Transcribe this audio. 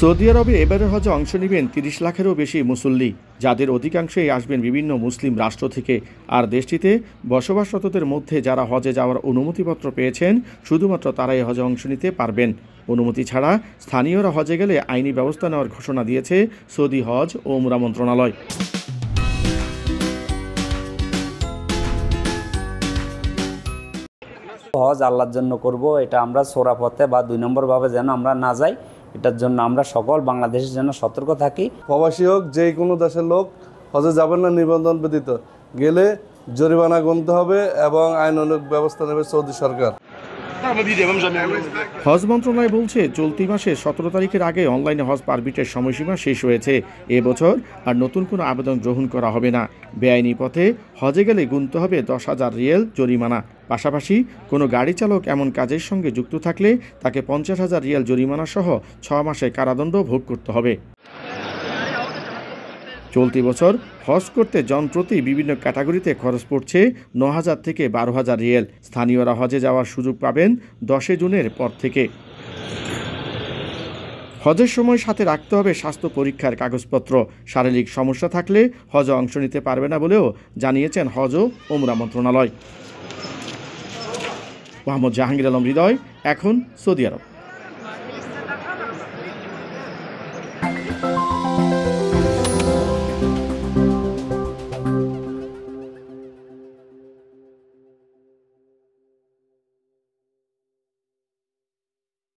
Saudi আরবে এবারের হজে অংশ নেবেন তিরিশ লাখেরও বেশি মুসল্লি যাদের অধিকাংশই আসবেন বিভিন্ন মুসলিম রাষ্ট্র থেকে আর দেশটিতে বসবাসরতদের মধ্যে যারা হজে যাওয়ার অনুমতিপত্র পেয়েছেন শুধুমাত্র তারাই হজে অংশ নিতে পারবেন অনুমতি ছাড়া স্থানীয়রা হজে গেলে আইনি ব্যবস্থা নেওয়ার ঘোষণা দিয়েছে সৌদি হজ ও উমরা মন্ত্রণালয় হজ আল্লাহর জন্য করব এটা আমরা সোরাপথে বা দুই নম্বরভাবে যেন আমরা না যাই এটার জন্য আমরা সকল বাংলাদেশের জন্য সতর্ক থাকি প্রবাসী হোক যে কোনো দেশের লোক হজে যাবেন না নিবন্ধন ব্যতীত গেলে জরিমানা গুনতে হবে এবং আইন অনুক ব্যবস্থা নেবে সৌদি সরকার হজ মন্ত্রণালয় বলছে চলতি মাসে সতেরো তারিখের আগে অনলাইনে হজ পারমিটের সময়সীমা শেষ হয়েছে এবছর আর নতুন কোনো আবেদন গ্রহণ করা হবে না বেআইনি পথে হজে গেলে গুনতে হবে দশ হাজার রিয়েল জরিমানা পাশাপাশি কোনো গাড়ি চালক এমন কাজের সঙ্গে যুক্ত থাকলে তাকে পঞ্চাশ হাজার রিয়াল সহ ছ মাসে কারাদণ্ড ভোগ করতে হবে চলতি বছর হজ করতে জনপ্রতি বিভিন্ন ক্যাটাগরিতে খরচ পড়ছে ন হাজার থেকে বারো হাজার রিয়েল স্থানীয়রা হজে যাওয়ার সুযোগ পাবেন দশে জুনের পর থেকে হজের সময় সাথে রাখতে হবে স্বাস্থ্য পরীক্ষার কাগজপত্র শারীরিক সমস্যা থাকলে হজে অংশ নিতে পারবে না বলেও জানিয়েছেন হজ ও ওমরা মন্ত্রণালয় মোহাম্মদ জাহাঙ্গীর আলম হৃদয় এখন সৌদি আরব